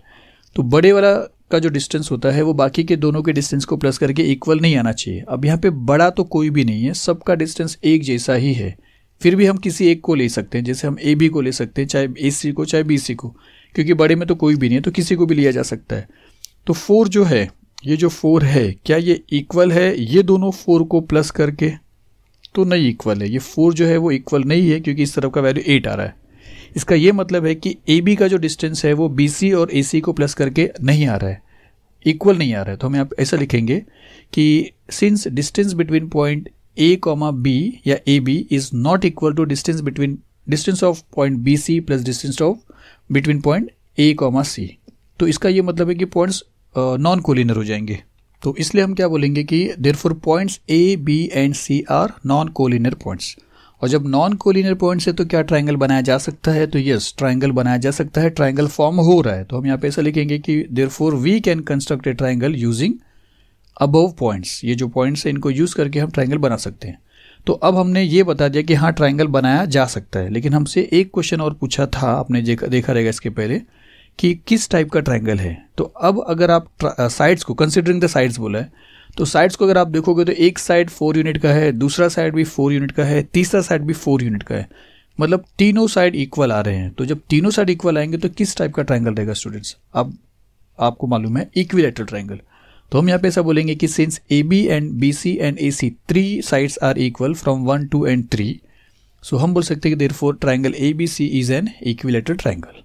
तो बड़े वाला का जो डिस्टेंस होता है वो बाकी के दोनों के डिस्टेंस को प्लस करके इक्वल नहीं आना चाहिए अब यहाँ पे बड़ा तो कोई भी नहीं है सबका डिस्टेंस एक जैसा ही है फिर भी हम किसी एक को ले सकते हैं जैसे हम ए बी को ले सकते हैं चाहे ए सी को चाहे बी सी को क्योंकि बड़े में तो कोई भी नहीं है तो किसी को भी लिया जा सकता है तो फोर जो है ये जो फोर है क्या ये इक्वल है ये दोनों फोर को प्लस करके तो नहीं इक्वल है ये फोर जो है वो इक्वल नहीं है क्योंकि इस तरफ का वैल्यू एट आ रहा है इसका ये मतलब है कि ए बी का जो डिस्टेंस है वो बी सी और ए सी को प्लस करके नहीं आ रहा है इक्वल नहीं आ रहा है तो हम आप ऐसा लिखेंगे कि since distance between point A comma B या A B is not equal to distance between distance of point B C plus distance of between point A comma C तो इसका ये मतलब है कि पॉइंट्स नॉन कोलिनर हो जाएंगे तो इसलिए हम क्या बोलेंगे कि therefore points A B and C are non collinear points और जब नॉन कोलिनर पॉइंट है तो क्या ट्राइंगल बनाया जा सकता है तो यस ट्राइंगल बनाया जा सकता है ट्राइंगल फॉर्म हो रहा है तो हम यहाँ पे ऐसा लिखेंगे कि therefore we can construct a triangle using above points ये जो पॉइंट्स हैं इनको यूज़ करके हम ट्राइंगल बना सकते हैं तो अब हमने ये बता दिया कि हाँ ट्राइंगल बनाया जा सकता है लेकिन हमसे एक क्वेश्चन और पूछा था आपने देखा रहेगा इसके पहले कि किस टाइप का ट्राइंगल है तो अब अगर आप साइड्स uh, को कंसिडरिंग द साइड्स बोला है तो साइड्स को अगर आप देखोगे तो एक साइड फोर यूनिट का है दूसरा साइड भी फोर यूनिट का है तीसरा साइड भी फोर यूनिट का है मतलब तीनों साइड इक्वल आ रहे हैं तो जब तीनों साइड इक्वल आएंगे तो किस टाइप का ट्राइंगल रहेगा स्टूडेंट्स अब आपको मालूम है इक्विलेटरल ट्राइंगल तो हम यहाँ पे ऐसा बोलेंगे कि since A B and B C and A C three sides are equal from one two and three so हम बोल सकते हैं कि therefore triangle A B C is an equilateral triangle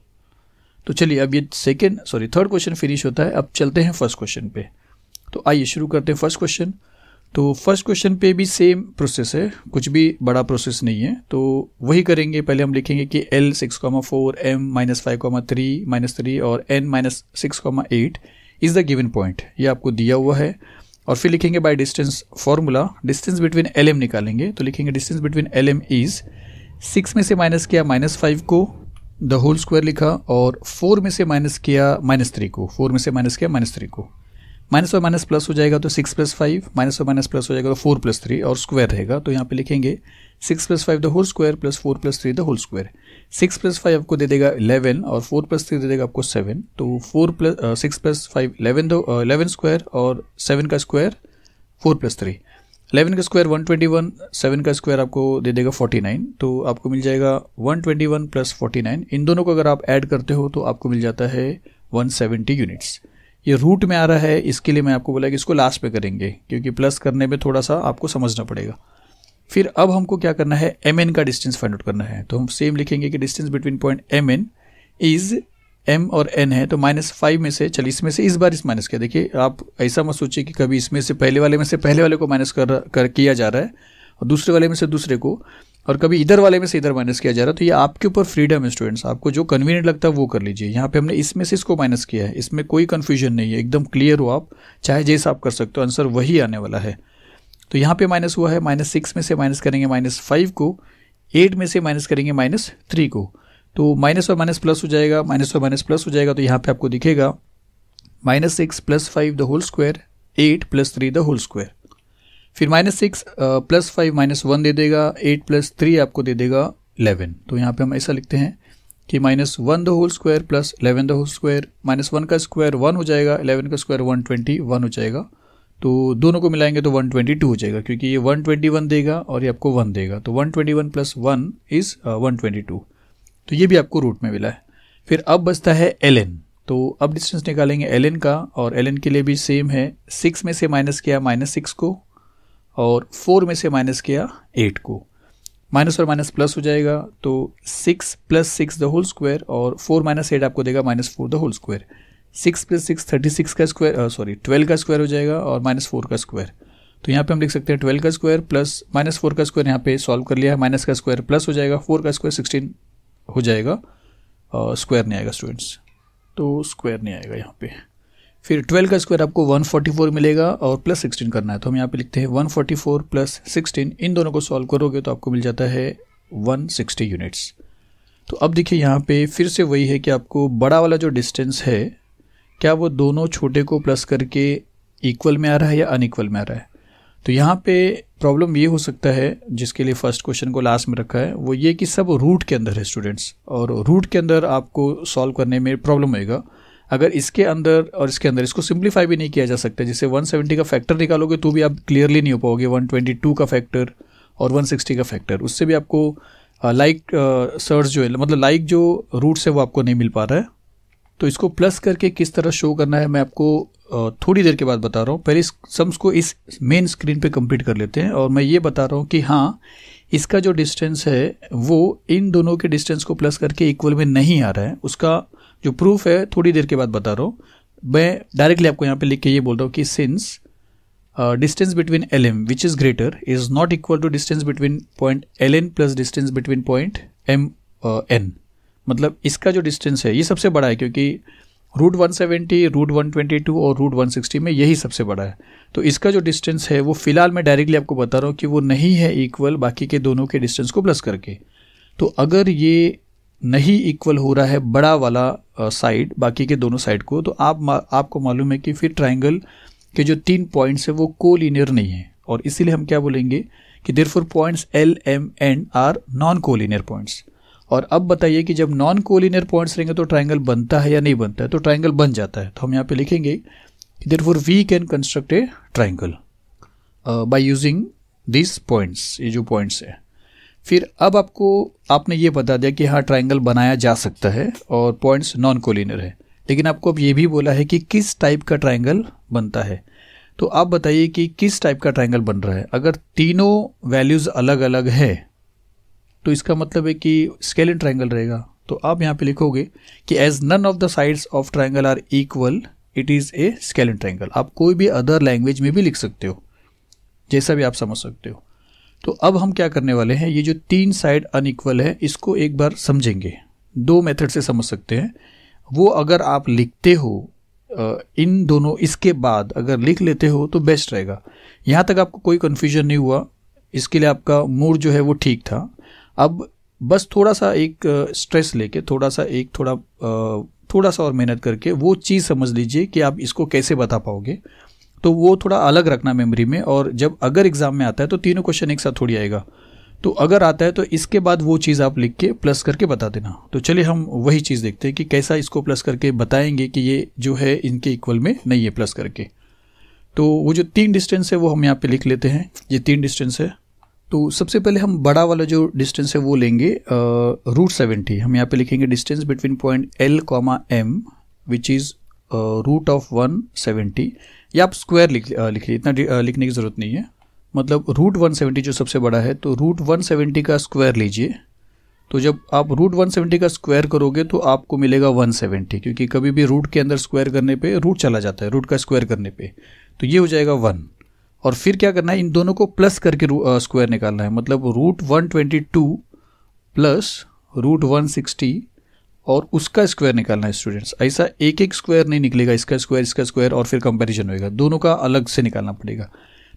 तो चलिए अब ये second sorry third question finish होता है अब चलते हैं फर्स्ट क्वेश्चन पे तो आइए शुरू करते हैं फर्स्ट क्वेश्चन तो फर्स्ट क्वेश्चन पे भी सेम प्रोसेस है कुछ भी बड़ा प्रोसेस नहीं है तो वही करेंगे पहले हम लिखेंगे कि L six comma four M minus five comma three minus three और N minus six comma eight is the given point ये आपको दिया हुआ है और फिर लिखेंगे by distance formula distance between L M निकालेंगे तो लिखेंगे distance between L M is six में से माइनस किया माइनस फाइव को द होल स्क्वायर लिखा और फोर में से माइनस किया माइनस थ्री को फोर में से माइनस किया माइनस थ्री को माइनस और माइनस प्लस हो जाएगा तो सिक्स प्लस फाइव माइनस और माइनस प्लस हो जाएगा तो फोर प्लस थ्री और स्क्वायर रहेगा तो यहाँ पे लिखेंगे six plus five the whole square plus four plus three the whole square six plus five आपको दे देगा इलेवन और फोर प्लस थ्री दे देगा आपको सेवन तो four plus six plus five eleven दो इलेवन स्क्वायर और सेवन का square four plus three eleven का square one twenty one seven का स्क्वायर आपको दे देगा फोर्टी नाइन तो आपको मिल जाएगा one twenty one plus forty nine इन दोनों को अगर आप ऐड करते हो तो आपको मिल जाता है वन सेवेंटी यूनिट्स ये रूट में आ रहा है इसके लिए मैं आपको बोला कि इसको लास्ट पे करेंगे क्योंकि प्लस करने में थोड़ा सा आपको समझना पड़ेगा फिर अब हमको क्या करना है एम एन का डिस्टेंस फाइंड आउट करना है तो हम सेम लिखेंगे कि distance between point M N is M और एन है तो माइनस फाइव में से चलिए इसमें से इस बार इस माइनस किया देखिए आप ऐसा मत सोचिए कि कभी इसमें से पहले वाले में से पहले वाले को माइनस कर कर किया जा रहा है और दूसरे वाले में से दूसरे को और कभी इधर वाले में से इधर माइनस किया जा रहा है तो ये आपके ऊपर फ्रीडम है स्टूडेंट्स आपको जो कन्वीनियंट लगता है वो कर लीजिए यहाँ पे हमने इसमें से इसको माइनस किया है इसमें कोई कन्फ्यूजन नहीं है एकदम क्लियर हो आप चाहे जैसा आप कर सकते हो आंसर वही आने वाला है तो यहाँ पे माइनस हुआ है माइनस सिक्स में से माइनस करेंगे माइनस फाइव को एट में से माइनस करेंगे माइनस थ्री को तो माइनस और माइनस प्लस हो जाएगा माइनस और माइनस प्लस हो जाएगा तो यहाँ पे आपको दिखेगा minus six plus five the whole square eight plus three the whole square फिर minus six plus five minus one दे देगा एट प्लस थ्री आपको दे देगा इलेवन तो यहाँ पे हम ऐसा लिखते हैं कि minus one the whole square plus eleven the whole square minus one का स्क्वायर वन हो जाएगा इलेवन का स्क्वायर वन ट्वेंटी वन हो जाएगा तो दोनों को मिलाएंगे तो 122 हो जाएगा क्योंकि ये 121 देगा और ये आपको 1 देगा तो 121 twenty one plus one is one तो ये भी आपको रूट में मिला है फिर अब बचता है एल तो अब डिस्टेंस निकालेंगे एल का और एल के लिए भी सेम है सिक्स में से माइनस किया माइनस सिक्स को और फोर में से माइनस किया एट को माइनस और माइनस प्लस हो जाएगा तो six plus six the whole square और फोर माइनस एट आपको देगा minus four the whole square six plus six thirty six का स्क्वायर सॉरी ट्वेल्व का स्क्वायर हो जाएगा और माइनस फोर का स्क्वायर तो यहाँ पे हम लिख सकते हैं ट्वेल्व का स्क्वायर प्लस माइनस फोर का स्क्वायर यहाँ पे सॉल्व कर लिया है माइनस का स्क्वायर प्लस हो जाएगा फोर का स्क्वायर सिक्सटीन हो जाएगा और uh, स्क्वायर नहीं आएगा स्टूडेंट्स तो स्क्वायर नहीं आएगा यहाँ पे फिर ट्वेल्व का स्क्वायर आपको वन फोर्टी फोर मिलेगा और प्लस सिक्सटीन करना है तो हम यहाँ पे लिखते हैं one forty four plus sixteen इन दोनों को सॉल्व करोगे तो आपको मिल जाता है वन सिक्सटी यूनिट्स तो अब देखिए यहाँ पे फिर से वही है कि आपको बड़ा वाला जो डिस्टेंस है क्या वो दोनों छोटे को प्लस करके इक्वल में आ रहा है या अनइक्वल में आ रहा है तो यहाँ पे प्रॉब्लम ये हो सकता है जिसके लिए फर्स्ट क्वेश्चन को लास्ट में रखा है वो ये कि सब रूट के अंदर है स्टूडेंट्स और रूट के अंदर आपको सॉल्व करने में प्रॉब्लम होएगा अगर इसके अंदर और इसके अंदर इसको सिंप्लीफाई भी नहीं किया जा सकता जैसे 170 का फैक्टर निकालोगे तो भी आप क्लियरली नहीं हो पाओगे 122 का फैक्टर और 160 का फैक्टर उससे भी आपको लाइक uh, like, uh, जो है मतलब लाइक like जो रूट्स है वो आपको नहीं मिल पा रहा है तो इसको प्लस करके किस तरह शो करना है मैं आपको थोड़ी देर के बाद बता रहा हूँ पहले सम्स को इस मेन स्क्रीन पे कंप्लीट कर लेते हैं और मैं ये बता रहा हूँ कि हाँ इसका जो डिस्टेंस है वो इन दोनों के डिस्टेंस को प्लस करके इक्वल में नहीं आ रहा है उसका जो प्रूफ है थोड़ी देर के बाद बता रहा हूँ मैं डायरेक्टली आपको यहाँ पर लिख के ये बोल रहा हूँ कि since distance between L M which is greater is not equal to distance between point L N plus distance between point M N मतलब इसका जो डिस्टेंस है ये सबसे बड़ा है क्योंकि रूट 170, रूट 122 और रूट 160 में यही सबसे बड़ा है तो इसका जो डिस्टेंस है वो फ़िलहाल मैं डायरेक्टली आपको बता रहा हूँ कि वो नहीं है इक्वल बाकी के दोनों के डिस्टेंस को प्लस करके तो अगर ये नहीं इक्वल हो रहा है बड़ा वाला साइड बाकी के दोनों साइड को तो आप आपको मालूम है कि फिर ट्राइंगल के जो तीन पॉइंट्स हैं वो को लीनियर नहीं है और इसीलिए हम क्या बोलेंगे कि there points L M and are non collinear points और अब बताइए कि जब नॉन कोलिनियर पॉइंट्स रहेंगे तो ट्राइंगल बनता है या नहीं बनता है तो ट्राइंगल बन जाता है तो हम यहाँ पे लिखेंगे therefore we can construct a triangle by using this points ये जो पॉइंट्स है फिर अब आपको आपने ये बता दिया कि हाँ ट्राइंगल बनाया जा सकता है और पॉइंट्स नॉन कोलिनियर है लेकिन आपको अब ये भी बोला है कि किस टाइप का ट्राइंगल बनता है तो आप बताइए कि किस टाइप का ट्राइंगल बन रहा है अगर तीनों वैल्यूज़ अलग अलग है तो इसका मतलब है कि स्केलिन ट्राइंगल रहेगा तो आप यहाँ पे लिखोगे कि as none of the sides of triangle are equal it is a scalene triangle आप कोई भी अदर लैंग्वेज में भी लिख सकते हो जैसा भी आप समझ सकते हो तो अब हम क्या करने वाले हैं ये जो तीन साइड अनइक्वल है इसको एक बार समझेंगे दो मेथड से समझ सकते हैं वो अगर आप लिखते हो इन दोनों इसके बाद अगर लिख लेते हो तो बेस्ट रहेगा यहाँ तक आपको कोई कन्फ्यूजन नहीं हुआ इसके लिए आपका मूड जो है वो ठीक था अब बस थोड़ा सा एक स्ट्रेस लेके थोड़ा सा एक थोड़ा थोड़ा सा और मेहनत करके वो चीज़ समझ लीजिए कि आप इसको कैसे बता पाओगे तो वो थोड़ा अलग रखना मेमोरी में और जब अगर एग्ज़ाम में आता है तो तीनों क्वेश्चन एक साथ थोड़ी आएगा तो अगर आता है तो इसके बाद वो चीज़ आप लिख के प्लस करके बता देना तो चलिए हम वही चीज़ देखते हैं कि कैसा इसको प्लस करके बताएंगे कि ये जो है इनके इक्वल में नहीं है प्लस करके तो वो जो तीन डिस्टेंस है वो हम यहाँ पे लिख लेते हैं ये तीन डिस्टेंस है तो सबसे पहले हम बड़ा वाला जो डिस्टेंस है वो लेंगे रूट सेवेंटी हम यहाँ पे लिखेंगे distance between point L comma M which is root of one seventy या आप स्क्वायर लिख लिख लिखिए इतना uh, लिखने की ज़रूरत नहीं है मतलब रूट वन सेवेंटी जो सबसे बड़ा है तो रूट वन सेवेंटी का स्क्वायर लीजिए तो जब आप रूट वन सेवेंटी का स्क्वायर करोगे तो आपको मिलेगा वन सेवेंटी क्योंकि कभी भी रूट के अंदर स्क्वायर करने पे रूट चला जाता है रूट का स्क्वायर करने पे तो ये हो जाएगा वन और फिर क्या करना है इन दोनों को प्लस करके स्क्वायर निकालना है मतलब root one twenty two plus root one sixty और उसका स्क्वायर निकालना है स्टूडेंट्स ऐसा एक एक स्क्वायर नहीं निकलेगा इसका स्क्वायर इसका स्क्वायर और फिर कंपैरिजन होएगा दोनों का अलग से निकालना पड़ेगा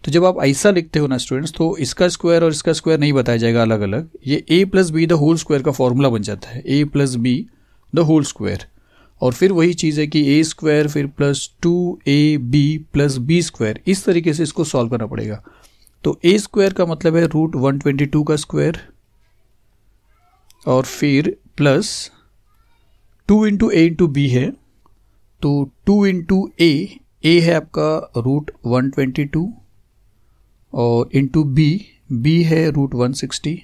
तो जब आप ऐसा लिखते हो ना स्टूडेंट्स तो इसका स्क्वायर और इसका स्क्वायर नहीं बताया जाएगा अलग अलग ये A plus B the whole square का फॉर्मूला बन जाता है A plus B the whole square और फिर वही चीज़ है कि ए स्क्वायर फिर plus two A B plus B square इस तरीके से इसको सॉल्व करना पड़ेगा तो ए स्क्वायर का मतलब है रूट वन ट्वेंटी टू का स्क्वायर और फिर plus two into A into B है तो टू इंटू ए ए है आपका रूट वन ट्वेंटी टू और इंटू बी बी है रूट वन सिक्सटी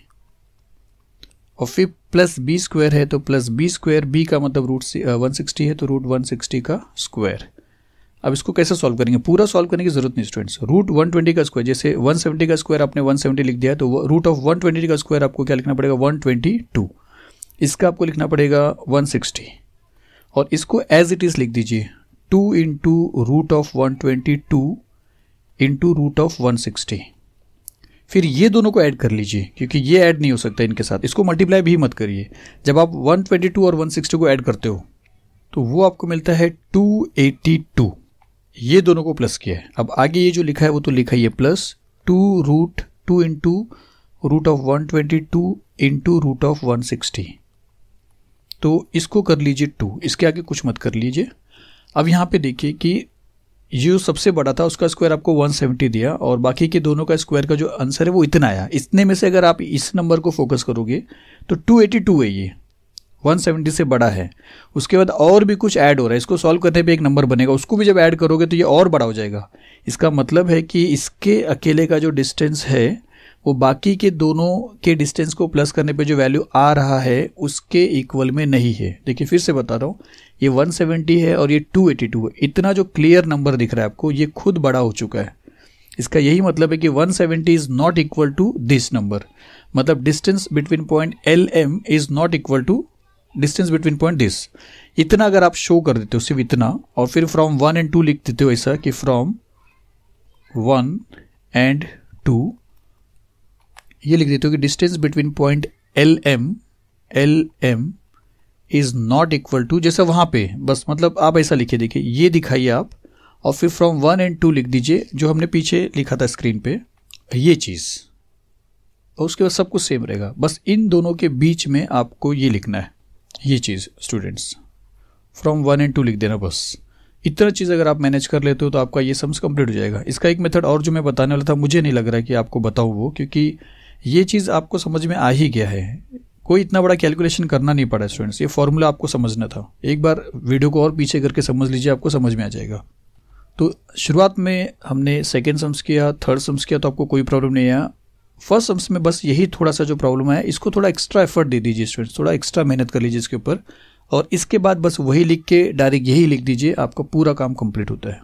और फिर प्लस बी स्क्वायर है तो प्लस बी स्क्वायर बी का मतलब रूट वन सिक्सटी है तो रूट वन सिक्सटी का स्क्वायर अब इसको कैसे सॉल्व करेंगे पूरा सॉल्व करने की जरूरत नहीं स्टूडेंट्स रूट वन ट्वेंटी का स्क्वायर जैसे वन सेवेंटी का स्क्वायर आपने वन सेवेंटी लिख दिया तो रूट ऑफ वन ट्वेंटी का स्क्वायर आपको क्या लिखना पड़ेगा वन ट्वेंटी टू इसका आपको लिखना पड़ेगा वन सिक्सटी और इसको एज इट इज़ लिख दीजिए two into root of one twenty two into root of one sixty फिर ये दोनों को ऐड कर लीजिए क्योंकि ये ऐड नहीं हो सकता इनके साथ इसको मल्टीप्लाई भी मत करिए जब आप 122 और 160 को ऐड करते हो तो वो आपको मिलता है 282 ये दोनों को प्लस किया है अब आगे ये जो लिखा है वो तो लिखा ही है plus two root two into root of one twenty two into root of one sixty तो इसको कर लीजिए टू इसके आगे कुछ मत कर लीजिए अब यहाँ पे देखिए कि जो सबसे बड़ा था उसका स्क्वायर आपको 170 दिया और बाकी के दोनों का स्क्वायर का जो आंसर है वो इतना आया इतने में से अगर आप इस नंबर को फोकस करोगे तो 282 है ये 170 से बड़ा है उसके बाद और भी कुछ ऐड हो रहा है इसको सॉल्व करने पे एक नंबर बनेगा उसको भी जब ऐड करोगे तो ये और बड़ा हो जाएगा इसका मतलब है कि इसके अकेले का जो डिस्टेंस है वो बाकी के दोनों के डिस्टेंस को प्लस करने पर जो वैल्यू आ रहा है उसके इक्वल में नहीं है देखिए फिर से बता रहा हूँ ये 170 है और ये 282 है इतना जो क्लियर नंबर दिख रहा है आपको ये खुद बड़ा हो चुका है इसका यही मतलब है कि 170 seventy is not equal to this number मतलब distance between point L M is not equal to distance between point this इतना अगर आप शो कर देते हो सिर्फ इतना और फिर फ्रॉम वन एंड टू लिख देते हो ऐसा कि फ्रॉम वन एंड टू ये लिख देते हो कि distance between point L M L M is not equal to जैसे वहां पे बस मतलब आप ऐसा लिखिए देखिए ये दिखाइए आप और फिर फ्रॉम वन एंड टू लिख दीजिए जो हमने पीछे लिखा था स्क्रीन पे ये चीज़ और उसके बाद सब कुछ सेम रहेगा बस इन दोनों के बीच में आपको ये लिखना है ये चीज़ students from one and two लिख देना बस इतना चीज़ अगर आप मैनेज कर लेते हो तो आपका ये सम्स कंप्लीट हो जाएगा इसका एक मेथड और जो मैं बताने वाला था मुझे नहीं लग रहा कि आपको बताऊं वो क्योंकि ये चीज़ आपको समझ में आ ही गया है कोई इतना बड़ा कैलकुलेशन करना नहीं पड़ा स्टूडेंट्स ये फॉर्मूला आपको समझना था एक बार वीडियो को और पीछे करके समझ लीजिए आपको समझ में आ जाएगा तो शुरुआत में हमने सेकेंड सम्स किया थर्ड सम्स किया तो आपको कोई प्रॉब्लम नहीं आया फर्स्ट सम्स में बस यही थोड़ा सा जो प्रॉब्लम आया इसको थोड़ा एक्स्ट्रा एफर्ट दे दीजिए स्टूडेंट्स थोड़ा एक्स्ट्रा मेहनत कर लीजिए इसके ऊपर और इसके बाद बस वही लिख के डायरेक्ट यही लिख दीजिए आपका पूरा काम कंप्लीट होता है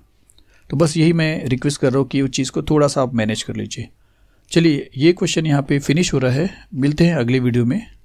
तो बस यही मैं रिक्वेस्ट कर रहा हूँ कि उस चीज़ को थोड़ा सा आप मैनेज कर लीजिए चलिए ये क्वेश्चन यहाँ पे फिनिश हो रहा है मिलते हैं अगले वीडियो में